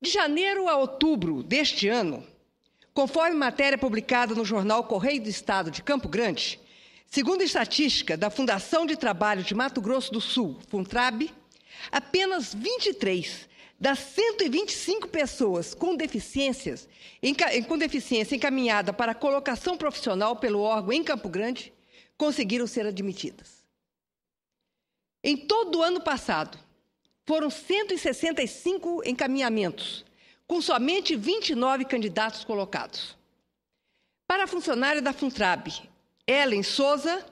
De janeiro a outubro deste ano, conforme matéria publicada no jornal Correio do Estado de Campo Grande, segundo estatística da Fundação de Trabalho de Mato Grosso do Sul, Funtrab, apenas 23 das 125 pessoas com, deficiências, com deficiência encaminhada para colocação profissional pelo órgão em Campo Grande conseguiram ser admitidas. Em todo o ano passado, foram 165 encaminhamentos, com somente 29 candidatos colocados. Para a funcionária da Funtrab, Ellen Souza,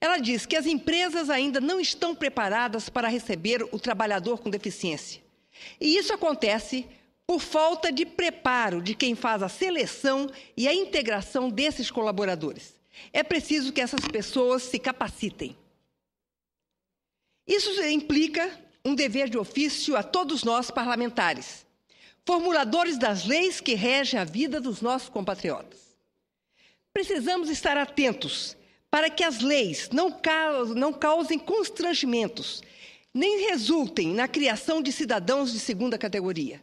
ela diz que as empresas ainda não estão preparadas para receber o trabalhador com deficiência. E isso acontece por falta de preparo de quem faz a seleção e a integração desses colaboradores. É preciso que essas pessoas se capacitem. Isso implica um dever de ofício a todos nós parlamentares, formuladores das leis que regem a vida dos nossos compatriotas. Precisamos estar atentos para que as leis não, ca não causem constrangimentos, nem resultem na criação de cidadãos de segunda categoria.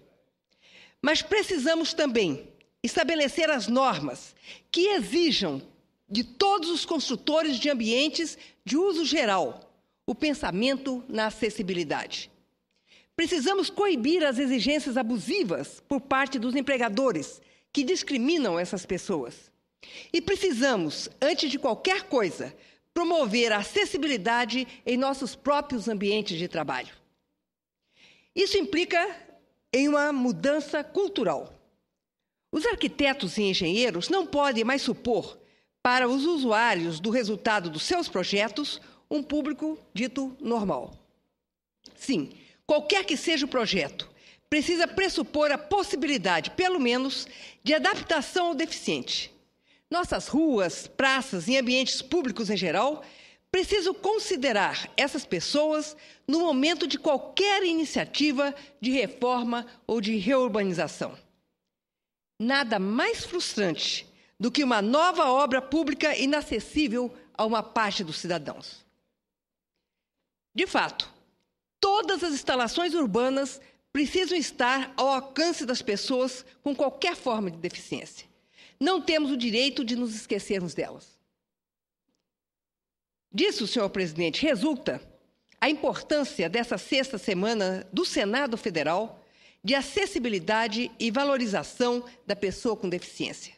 Mas precisamos também estabelecer as normas que exijam de todos os construtores de ambientes de uso geral o pensamento na acessibilidade. Precisamos coibir as exigências abusivas por parte dos empregadores que discriminam essas pessoas. E precisamos, antes de qualquer coisa, promover a acessibilidade em nossos próprios ambientes de trabalho. Isso implica em uma mudança cultural. Os arquitetos e engenheiros não podem mais supor para os usuários do resultado dos seus projetos um público dito normal. Sim, qualquer que seja o projeto, precisa pressupor a possibilidade, pelo menos, de adaptação ao deficiente. Nossas ruas, praças e ambientes públicos em geral precisam considerar essas pessoas no momento de qualquer iniciativa de reforma ou de reurbanização. Nada mais frustrante do que uma nova obra pública inacessível a uma parte dos cidadãos. De fato, todas as instalações urbanas precisam estar ao alcance das pessoas com qualquer forma de deficiência. Não temos o direito de nos esquecermos delas. Disso, senhor presidente, resulta a importância dessa sexta semana do Senado Federal de acessibilidade e valorização da pessoa com deficiência.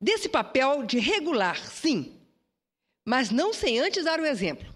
Desse papel de regular, sim, mas não sem antes dar o exemplo.